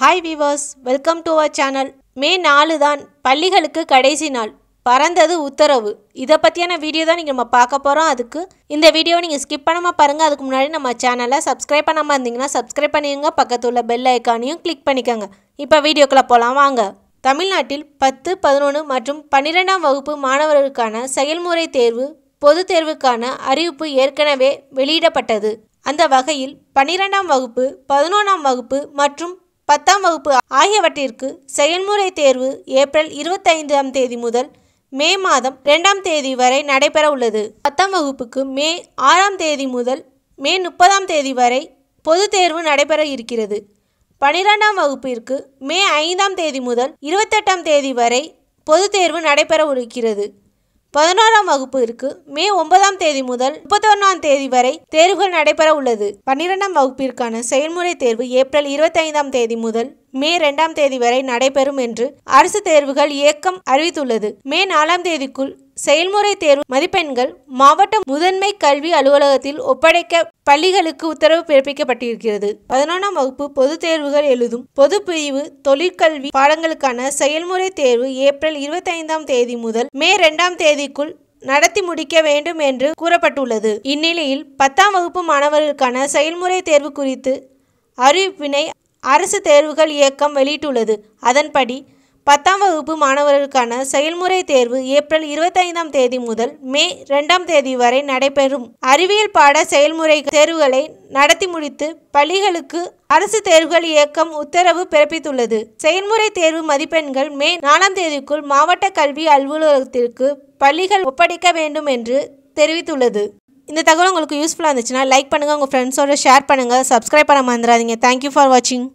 hi viewers welcome to our channel மே நாலு தான் பள்ளிகளுக்கு கடைசி நாள் பறந்தது உத்தரவு இதை பற்றியான வீடியோ தான் நீங்கள் நம்ம பார்க்க போகிறோம் அதுக்கு இந்த வீடியோவை நீங்கள் ஸ்கிப் பண்ணாமல் பாருங்கள் அதுக்கு முன்னாடி நம்ம சேனலை சப்ஸ்கிரைப் பண்ணாமல் இருந்தீங்கன்னா சப்ஸ்கிரைப் பண்ணிடுங்க பக்கத்தில் உள்ள பெல் ஐக்கானையும் கிளிக் பண்ணிக்கோங்க இப்போ வீடியோக்குள்ளே போகலாம் வாங்க தமிழ்நாட்டில் பத்து பதினொன்று மற்றும் பன்னிரெண்டாம் வகுப்பு மாணவர்களுக்கான செயல்முறை தேர்வு பொது தேர்வுக்கான அறிவிப்பு ஏற்கனவே வெளியிடப்பட்டது அந்த வகையில் பன்னிரெண்டாம் வகுப்பு பதினொன்றாம் வகுப்பு மற்றும் பத்தாம் வகுப்பு ஆகியவற்றிற்கு செயல்முறை தேர்வு ஏப்ரல் இருபத்தைந்தாம் தேதி முதல் மே மாதம் இரண்டாம் தேதி வரை நடைபெற உள்ளது பத்தாம் வகுப்புக்கு மே ஆறாம் தேதி முதல் மே முப்பதாம் தேதி வரை பொது தேர்வு நடைபெற இருக்கிறது பனிரெண்டாம் வகுப்பிற்கு மே ஐந்தாம் தேதி முதல் இருபத்தெட்டாம் தேதி வரை பொது தேர்வு நடைபெற இருக்கிறது பதினோராம் வகுப்பிற்கு மே ஒன்பதாம் தேதி முதல் முப்பத்தொன்னாம் தேதி வரை தேர்வுகள் நடைபெற உள்ளது பன்னிரெண்டாம் வகுப்பிற்கான செயல்முறை தேர்வு ஏப்ரல் இருபத்தைந்தாம் தேதி முதல் மே ரெண்டாம் தேதி வரை நடைபெறும் என்று அரசு தேர்வுகள் இயக்கம் அறிவித்துள்ளது மே நாலாம் தேதிக்குள் செயல்முறை தேர்வு மதிப்பெண்கள் மாவட்ட முதன்மை கல்வி அலுவலகத்தில் ஒப்படைக்க பள்ளிகளுக்கு உத்தரவு பிறப்பிக்கப்பட்டிருக்கிறது பதினொன்றாம் வகுப்பு பொது தேர்வுகள் எழுதும் பொது பிரிவு தொழிற்கல்வி பாடங்களுக்கான செயல்முறை தேர்வு ஏப்ரல் இருபத்தைந்தாம் தேதி முதல் மே இரண்டாம் தேதிக்குள் நடத்தி முடிக்க வேண்டும் என்று கூறப்பட்டுள்ளது இந்நிலையில் பத்தாம் வகுப்பு மாணவர்களுக்கான செயல்முறை தேர்வு குறித்து அறிவிப்பினை அரசு தேர்வுகள் இயக்கம் வெளியிட்டுள்ளது அதன்படி பத்தாம் வகுப்பு மாணவர்களுக்கான செயல்முறை தேர்வு ஏப்ரல் இருபத்தைந்தாம் தேதி முதல் மே இரண்டாம் தேதி வரை நடைபெறும் அறிவியல் பாட செயல்முறை தேர்வுகளை நடத்தி முடித்து பள்ளிகளுக்கு அரசு தேர்வுகள் இயக்கம் உத்தரவு பிறப்பித்துள்ளது செயல்முறை தேர்வு மதிப்பெண்கள் மே நாலாம் தேதிக்குள் மாவட்ட கல்வி அலுவலகத்திற்கு பள்ளிகள் ஒப்படைக்க வேண்டும் என்று தெரிவித்துள்ளது இந்த தகவல் உங்களுக்கு யூஸ்ஃபுல்லாக இருந்துச்சுன்னா லைக் பண்ணுங்கள் உங்கள் ஃப்ரெண்ட்ஸோட ஷேர் பண்ணுங்கள் சப்ஸ்கிரைப் பண்ண மறந்துடாதீங்க தேங்க்யூ ஃபார் வாட்சிங்